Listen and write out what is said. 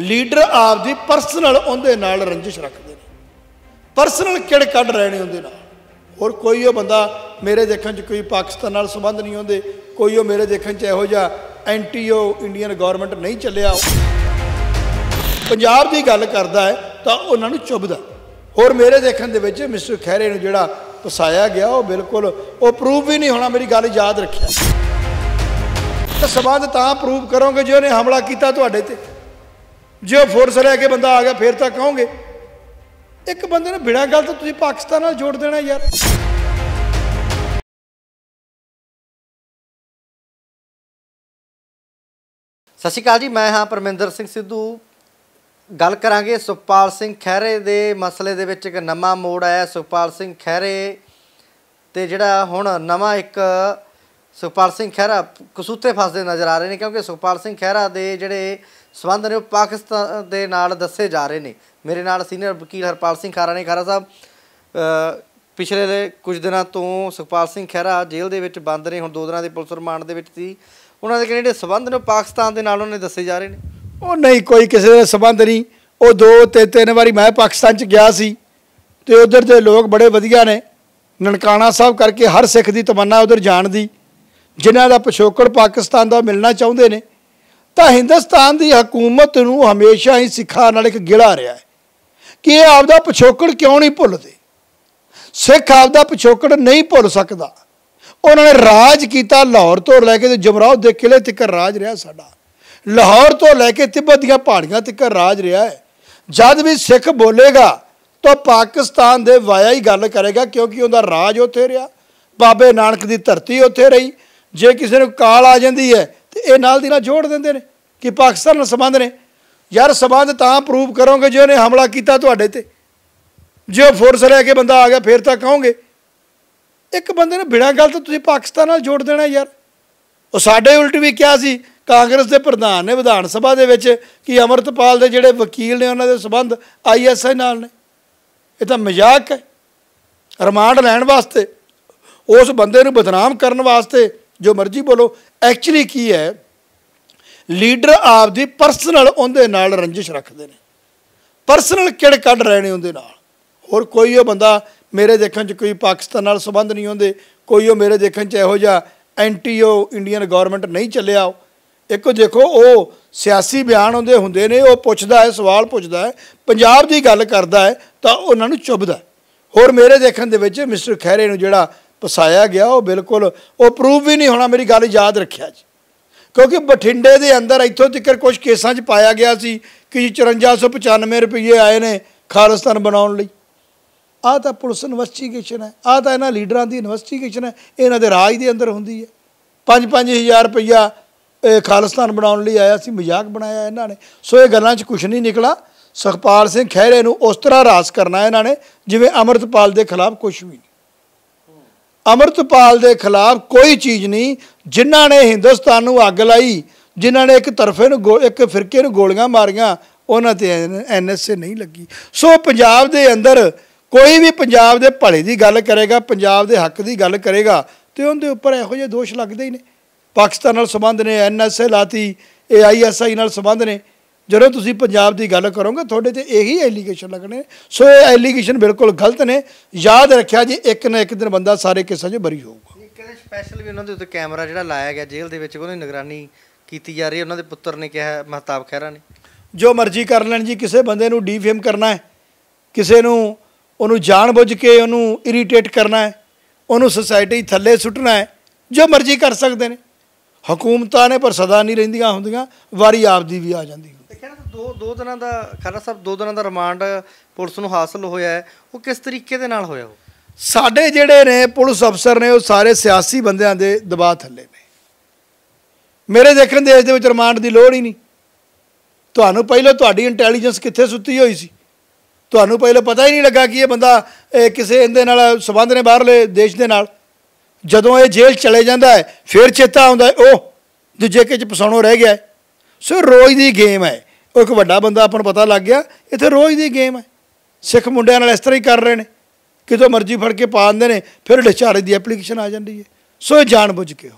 leader ਆਪਦੀ personal ਉਹਦੇ ਨਾਲ ਰੰਜਿਸ਼ ਰੱਖਦੇ ਨੇ ਪਰਸਨਲ ਕਿੜ ਕੱਢ ਰਹੇ ਨੇ ਉਹਦੇ ਨਾਲ ਹੋਰ ਕੋਈ ਉਹ ਬੰਦਾ ਮੇਰੇ ਦੇਖਣ 'ਚ ਕੋਈ ਪਾਕਿਸਤਾਨ ਨਾਲ ਸੰਬੰਧ ਨਹੀਂ ਹੁੰਦੇ ਕੋਈ ਉਹ ਮੇਰੇ ਦੇਖਣ 'ਚ ਇਹੋ ਜਿਹਾ ਐਂਟੀਓ ਇੰਡੀਅਨ ਗਵਰਨਮੈਂਟ ਨਹੀਂ ਚੱਲਿਆ ਪੰਜਾਬ ਦੀ ਗੱਲ ਕਰਦਾ ਹੈ ਤਾਂ ਉਹਨਾਂ ਨੂੰ ਚੁੱਭਦਾ ਹੋਰ ਮੇਰੇ ਦੇਖਣ ਦੇ ਵਿੱਚ ਮਿਸਟਰ ਖੈਰੇ ਨੂੰ ਜਿਹੜਾ ਪਸਾਇਆ ਗਿਆ ਉਹ ਬਿਲਕੁਲ ਉਹ ਪ੍ਰੂਫ ਵੀ ਨਹੀਂ ਹੋਣਾ ਮੇਰੀ ਗੱਲ ਯਾਦ ਰੱਖਿਆ ਤਾਂ ਸਬੰਧ ਤਾਂ ਪ੍ਰੂਫ ਕਰੋਗੇ ਜੇ ਉਹਨੇ ਹਮਲਾ ਕੀਤਾ ਤੁਹਾਡੇ ਤੇ ਜੇ ਫੋਰਸ ਲੈ ਕੇ ਬੰਦਾ ਆ ਗਿਆ ਫਿਰ ਤਾਂ ਕਹੋਗੇ ਇੱਕ ਬੰਦੇ ਨੇ ਬਿਨਾਂ ਗੱਲ ਤੋਂ ਤੁਸੀਂ ਪਾਕਿਸਤਾਨ ਨਾਲ ਜੋੜ ਦੇਣਾ ਯਾਰ ਸਤਿ ਸ਼੍ਰੀ ਅਕਾਲ ਜੀ ਮੈਂ ਹਾਂ ਪਰਮਿੰਦਰ ਸਿੰਘ ਸਿੱਧੂ ਗੱਲ ਕਰਾਂਗੇ ਸੁਖਪਾਲ ਸਿੰਘ ਖਹਿਰੇ ਦੇ ਮਸਲੇ ਦੇ ਵਿੱਚ ਇੱਕ ਨਵਾਂ ਮੋੜ ਆਇਆ ਸੁਖਪਾਲ ਸਿੰਘ ਖਹਿਰੇ ਤੇ ਜਿਹੜਾ ਹੁਣ ਨਵਾਂ ਇੱਕ ਸੁਖਪਾਲ ਸਿੰਘ ਖਹਿਰਾ ਕਸੂਤੇ ਫਸਦੇ ਨਜ਼ਰ ਆ ਰਹੇ ਨੇ ਕਿਉਂਕਿ ਸੁਖਪਾਲ ਸਿੰਘ ਖਹਿਰਾ ਦੇ ਜਿਹੜੇ ਸਬੰਧ ਨੇ ਪਾਕਿਸਤਾਨ ਦੇ ਨਾਲ ਦੱਸੇ ਜਾ ਰਹੇ ਨੇ ਮੇਰੇ ਨਾਲ ਸੀਨੀਅਰ ਵਕੀਲ ਹਰਪਾਲ ਸਿੰਘ ਖਾਰਾ ਨੇ ਖਾਰਾ ਸਾਹਿਬ ਪਿਛਲੇ ਕੁਝ ਦਿਨਾਂ ਤੋਂ ਸੁਖਪਾਲ ਸਿੰਘ ਖਹਿਰਾ ਜੇਲ੍ਹ ਦੇ ਵਿੱਚ ਬੰਦ ਨੇ ਹੁਣ ਦੋ ਦਿਨਾਂ ਦੇ ਪੁਲਿਸ ਰਿਮਾਂਡ ਦੇ ਵਿੱਚ ਸੀ ਉਹਨਾਂ ਦੇ ਕਿਹੜੇ ਸਬੰਧ ਨੇ ਪਾਕਿਸਤਾਨ ਦੇ ਨਾਲ ਉਹਨੇ ਦੱਸੇ ਜਾ ਰਹੇ ਨੇ ਉਹ ਨਹੀਂ ਕੋਈ ਕਿਸੇ ਦਾ ਸਬੰਧ ਨਹੀਂ ਉਹ ਦੋ ਤੇ ਤਿੰਨ ਵਾਰੀ ਮੈਂ ਪਾਕਿਸਤਾਨ ਚ ਗਿਆ ਸੀ ਤੇ ਉਧਰ ਦੇ ਲੋਕ ਬੜੇ ਵਧੀਆ ਨੇ ਨਨਕਾਣਾ ਸਾਹਿਬ ਕਰਕੇ ਹਰ ਸਿੱਖ ਦੀ ਤਮੰਨਾ ਉਧਰ ਜਾਣ ਦੀ ਜਿਨ੍ਹਾਂ ਦਾ ਪਿਛੋਕੜ ਪਾਕਿਸਤਾਨ ਦਾ ਮਿਲਣਾ ਚਾਹੁੰਦੇ ਨੇ ਤਾਂ ਹਿੰਦੁਸਤਾਨ ਦੀ ਹਕੂਮਤ ਨੂੰ ਹਮੇਸ਼ਾ ਹੀ ਸਿੱਖਾਂ ਨਾਲ ਇੱਕ ਗਿਲਾ ਰਿਹਾ ਹੈ ਕਿ ਇਹ ਆਪਦਾ ਪਿਛੋਕੜ ਕਿਉਂ ਨਹੀਂ ਭੁੱਲਦੇ ਸਿੱਖ ਆਪਦਾ ਪਿਛੋਕੜ ਨਹੀਂ ਭੁੱਲ ਸਕਦਾ ਉਹਨਾਂ ਨੇ ਰਾਜ ਕੀਤਾ ਲਾਹੌਰ ਤੋਂ ਲੈ ਕੇ ਜਮਰਾਉ ਦੇ ਕਿਲੇ ਤੱਕ ਰਾਜ ਰਿਹਾ ਸਾਡਾ ਲਾਹੌਰ ਤੋਂ ਲੈ ਕੇ ਤਿੱਬਤ ਦੀਆਂ ਪਹਾੜੀਆਂ ਤੱਕ ਰਾਜ ਰਿਹਾ ਹੈ ਜਦ ਵੀ ਸਿੱਖ ਬੋਲੇਗਾ ਤਾਂ ਪਾਕਿਸਤਾਨ ਦੇ ਵਾਇਆ ਹੀ ਗੱਲ ਕਰੇਗਾ ਕਿਉਂਕਿ ਉਹਦਾ ਰਾਜ ਉੱਥੇ ਰਿਹਾ ਬਾਬੇ ਨਾਨਕ ਦੀ ਧਰਤੀ ਉੱਥੇ ਰਹੀ ਜੇ ਕਿਸੇ ਨੂੰ ਕਾਲ ਆ ਜਾਂਦੀ ਹੈ ਇਹ ਨਾਲ ਦੀ ਨਾਲ ਜੋੜ ਦਿੰਦੇ ਨੇ ਕਿ ਪਾਕਿਸਤਾਨ ਨਾਲ ਸੰਬੰਧ ਨੇ ਯਾਰ ਸੰਬੰਧ ਤਾਂ ਪ੍ਰੂਫ ਕਰੋਗੇ ਜੇ ਉਹਨੇ ਹਮਲਾ ਕੀਤਾ ਤੁਹਾਡੇ ਤੇ ਜੇ ਫੋਰਸ ਲੈ ਕੇ ਬੰਦਾ ਆ ਗਿਆ ਫੇਰ ਤਾਂ ਕਹੋਗੇ ਇੱਕ ਬੰਦੇ ਨੇ ਬਿਨਾਂ ਗੱਲ ਤੋਂ ਤੁਸੀਂ ਪਾਕਿਸਤਾਨ ਨਾਲ ਜੋੜ ਦੇਣਾ ਯਾਰ ਉਹ ਸਾਡੇ ਉਲਟ ਵੀ ਕਿਹਾ ਸੀ ਕਾਂਗਰਸ ਦੇ ਪ੍ਰਧਾਨ ਨੇ ਵਿਧਾਨ ਸਭਾ ਦੇ ਵਿੱਚ ਕਿ ਅਮਰਤਪਾਲ ਦੇ ਜਿਹੜੇ ਵਕੀਲ ਨੇ ਉਹਨਾਂ ਦੇ ਸਬੰਧ ਆਈਐਸਆਈ ਨਾਲ ਨੇ ਇਹ ਤਾਂ ਮਜ਼ਾਕ ਹੈ ਰਿਮਾਂਡ ਲੈਣ ਵਾਸਤੇ ਉਸ ਬੰਦੇ ਨੂੰ ਬਦਨਾਮ ਕਰਨ ਵਾਸਤੇ ਜੋ ਮਰਜ਼ੀ ਬੋਲੋ ਐਕਚੁਅਲੀ ਕੀ ਹੈ ਲੀਡਰ ਆਪ ਦੀ ਪਰਸਨਲ ਉਹਦੇ ਨਾਲ ਰੰਜਿਸ਼ ਰੱਖਦੇ ਨੇ ਪਰਸਨਲ ਕਿੜ ਕੱਢ ਰਹੇ ਨੇ ਉਹਦੇ ਨਾਲ ਹੋਰ ਕੋਈ ਉਹ ਬੰਦਾ ਮੇਰੇ ਦੇਖਣ 'ਚ ਕੋਈ ਪਾਕਿਸਤਾਨ ਨਾਲ ਸੰਬੰਧ ਨਹੀਂ ਹੁੰਦੇ ਕੋਈ ਉਹ ਮੇਰੇ ਦੇਖਣ 'ਚ ਇਹੋ ਜਿਹਾ ਐਂਟੀ ਉਹ ਇੰਡੀਅਨ ਗਵਰਨਮੈਂਟ ਨਹੀਂ ਚੱਲਿਆ ਇੱਕੋ ਦੇਖੋ ਉਹ ਸਿਆਸੀ ਬਿਆਨ ਹੁੰਦੇ ਹੁੰਦੇ ਨੇ ਉਹ ਪੁੱਛਦਾ ਹੈ ਸਵਾਲ ਪੁੱਛਦਾ ਹੈ ਪੰਜਾਬ ਦੀ ਗੱਲ ਕਰਦਾ ਹੈ ਤਾਂ ਉਹਨਾਂ ਨੂੰ ਚੁੱਭਦਾ ਹੋਰ ਮੇਰੇ ਦੇਖਣ ਦੇ ਵਿੱਚ ਮਿਸਟਰ ਖੈਰੇ ਨੂੰ ਜਿਹੜਾ ਪਸਾਇਆ ਗਿਆ ਉਹ ਬਿਲਕੁਲ ਉਹ ਪ੍ਰੂਫ ਵੀ ਨਹੀਂ ਹੋਣਾ ਮੇਰੀ ਗੱਲ ਯਾਦ ਰੱਖਿਆ ਜੀ ਕਿਉਂਕਿ ਬਠਿੰਡੇ ਦੇ ਅੰਦਰ ਇੱਥੋਂ ਤੱਕ ਕੁਝ ਕੇਸਾਂ 'ਚ ਪਾਇਆ ਗਿਆ ਸੀ ਕਿ 5495 ਰੁਪਏ ਆਏ ਨੇ ਖਾਲਸਤਾਨ ਬਣਾਉਣ ਲਈ ਆ ਤਾਂ ਪੁਲਿਸ ਇਨਵੈਸਟੀਗੇਸ਼ਨ ਹੈ ਆ ਤਾਂ ਇਹਨਾਂ ਲੀਡਰਾਂ ਦੀ ਇਨਵੈਸਟੀਗੇਸ਼ਨ ਹੈ ਇਹਨਾਂ ਦੇ ਰਾਜ ਦੇ ਅੰਦਰ ਹੁੰਦੀ ਹੈ 5-5000 ਰੁਪਇਆ ਖਾਲਸਤਾਨ ਬਣਾਉਣ ਲਈ ਆਇਆ ਸੀ ਮਜ਼ਾਕ ਬਣਾਇਆ ਇਹਨਾਂ ਨੇ ਸੋ ਇਹ ਗੱਲਾਂ 'ਚ ਕੁਝ ਨਹੀਂ ਨਿਕਲਾ ਸੁਖਪਾਲ ਸਿੰਘ ਖਹਿਰੇ ਨੂੰ ਉਸ ਤਰ੍ਹਾਂ ਰਾਸ ਕਰਨਾ ਇਹਨਾਂ ਨੇ ਜਿਵੇਂ ਅਮਰਤਪਾਲ ਦੇ ਖਿਲਾਫ ਕੁਝ ਵੀ ਅਮਰਤਪਾਲ ਦੇ ਖਿਲਾਫ ਕੋਈ ਚੀਜ਼ ਨਹੀਂ ਜਿਨ੍ਹਾਂ ਨੇ ਹਿੰਦੁਸਤਾਨ ਨੂੰ ਅੱਗ ਲਾਈ ਜਿਨ੍ਹਾਂ ਨੇ ਇੱਕ ਤਰਫੇ ਨੂੰ ਇੱਕ ਫਿਰਕੇ ਨੂੰ ਗੋਲੀਆਂ ਮਾਰੀਆਂ ਉਹਨਾਂ ਤੇ ਐਨਐਸਏ ਨਹੀਂ ਲੱਗੀ ਸੋ ਪੰਜਾਬ ਦੇ ਅੰਦਰ ਕੋਈ ਵੀ ਪੰਜਾਬ ਦੇ ਭਲੇ ਦੀ ਗੱਲ ਕਰੇਗਾ ਪੰਜਾਬ ਦੇ ਹੱਕ ਦੀ ਗੱਲ ਕਰੇਗਾ ਤੇ ਉਹਦੇ ਉੱਪਰ ਇਹੋ ਜਿਹੇ ਦੋਸ਼ ਲੱਗਦੇ ਹੀ ਨੇ ਪਾਕਿਸਤਾਨ ਨਾਲ ਸੰਬੰਧ ਨੇ ਐਨਐਸਏ ਲਾਤੀ ਏਆਈਐਸਆਈ ਨਾਲ ਸੰਬੰਧ ਨੇ ਜਦੋਂ ਤੁਸੀਂ ਪੰਜਾਬ ਦੀ ਗੱਲ ਕਰੋਗੇ ਤੁਹਾਡੇ ਤੇ ਇਹੀ ਐਲੀਗੇਸ਼ਨ ਲੱਗਣੇ ਸੋ ਇਹ ਐਲੀਗੇਸ਼ਨ ਬਿਲਕੁਲ ਗਲਤ ਨੇ ਯਾਦ ਰੱਖਿਆ ਜੀ ਇੱਕ ਨਾ ਇੱਕ ਦਿਨ ਬੰਦਾ ਸਾਰੇ ਕਿਸਾਂ 'ਚ ਬਰੀ ਹੋਊਗਾ ਕਹਿੰਦੇ ਸਪੈਸ਼ਲ ਵੀ ਉਹਨਾਂ ਦੇ ਉੱਤੇ ਕੈਮਰਾ ਜਿਹੜਾ ਲਾਇਆ ਗਿਆ ਜੇਲ੍ਹ ਦੇ ਵਿੱਚ ਉਹਦੀ ਨਿਗਰਾਨੀ ਕੀਤੀ ਜਾ ਰਹੀ ਹੈ ਉਹਨਾਂ ਦੇ ਪੁੱਤਰ ਨੇ ਕਿਹਾ ਮਹਤਾਬ ਖਹਿਰਾ ਨੇ ਜੋ ਮਰਜ਼ੀ ਕਰ ਲੈਣ ਜੀ ਕਿਸੇ ਬੰਦੇ ਨੂੰ ਡੀਫੇਮ ਕਰਨਾ ਹੈ ਕਿਸੇ ਨੂੰ ਉਹਨੂੰ ਜਾਣ ਬੁੱਝ ਕੇ ਉਹਨੂੰ ਇਰੀਟੇਟ ਕਰਨਾ ਹੈ ਉਹਨੂੰ ਸੋਸਾਇਟੀ ਥੱਲੇ ਸੁੱਟਣਾ ਹੈ ਜੋ ਮਰਜ਼ੀ ਕਰ ਸਕਦੇ ਨੇ ਹਕੂਮਤਾਂ ਨੇ ਪਰ ਸਦਾ ਨਹੀਂ ਰਹਿੰਦੀਆਂ ਹੁੰਦੀਆਂ ਵਾਰੀ ਆਪਦੀ ਵੀ ਆ ਜਾਂਦੀ ਦੋ ਦੋ ਦਿਨਾਂ ਦਾ ਖਾਲਸਾ ਸਾਹਿਬ ਦੋ ਦਿਨਾਂ ਦਾ ਰਿਮਾਂਡ ਪੁਲਿਸ ਨੂੰ ਹਾਸਲ ਹੋਇਆ ਹੈ ਉਹ ਕਿਸ ਤਰੀਕੇ ਦੇ ਨਾਲ ਹੋਇਆ ਉਹ ਸਾਡੇ ਜਿਹੜੇ ਨੇ ਪੁਲਿਸ ਅਫਸਰ ਨੇ ਉਹ ਸਾਰੇ ਸਿਆਸੀ ਬੰਦਿਆਂ ਦੇ ਦਬਾਅ ਥੱਲੇ ਨੇ ਮੇਰੇ ਦੇਖਣ ਦੇ ਇਸ ਦੇ ਵਿੱਚ ਰਿਮਾਂਡ ਦੀ ਲੋੜ ਹੀ ਨਹੀਂ ਤੁਹਾਨੂੰ ਪਹਿਲਾਂ ਤੁਹਾਡੀ ਇੰਟੈਲੀਜੈਂਸ ਕਿੱਥੇ ਸੁੱਤੀ ਹੋਈ ਸੀ ਤੁਹਾਨੂੰ ਪਹਿਲਾਂ ਪਤਾ ਹੀ ਨਹੀਂ ਲੱਗਾ ਕਿ ਇਹ ਬੰਦਾ ਕਿਸੇ ਇਹਦੇ ਨਾਲ ਸਬੰਧ ਨੇ ਬਾਹਰਲੇ ਦੇਸ਼ ਦੇ ਨਾਲ ਜਦੋਂ ਇਹ ਜੇਲ੍ਹ ਚਲੇ ਜਾਂਦਾ ਹੈ ਫਿਰ ਚੇਤਾ ਆਉਂਦਾ ਉਹ ਦੂਜੇ ਕਿਚ ਚ ਪਸਾਉਣੋਂ ਰਹਿ ਗਿਆ ਸੋ ਰੋਜ਼ ਦੀ ਗੇਮ ਹੈ ਉਹ ਇੱਕ ਵੱਡਾ ਬੰਦਾ ਆਪਾਂ ਨੂੰ ਪਤਾ ਲੱਗ ਗਿਆ ਇੱਥੇ ਰੋਜ਼ ਦੀ ਗੇਮ ਹੈ ਸਿੱਖ ਮੁੰਡਿਆਂ ਨਾਲ ਇਸ ਤਰ੍ਹਾਂ ਹੀ ਕਰ ਰਹੇ ਨੇ ਕਿਤੋਂ ਮਰਜ਼ੀ ਫੜ ਕੇ ਪਾ ਦਿੰਦੇ ਨੇ ਫਿਰ ਡਿਸਚਾਰਜ ਦੀ ਐਪਲੀਕੇਸ਼ਨ ਆ ਜਾਂਦੀ ਹੈ ਸੋ ਜਾਣ ਬੁੱਝ ਕੇ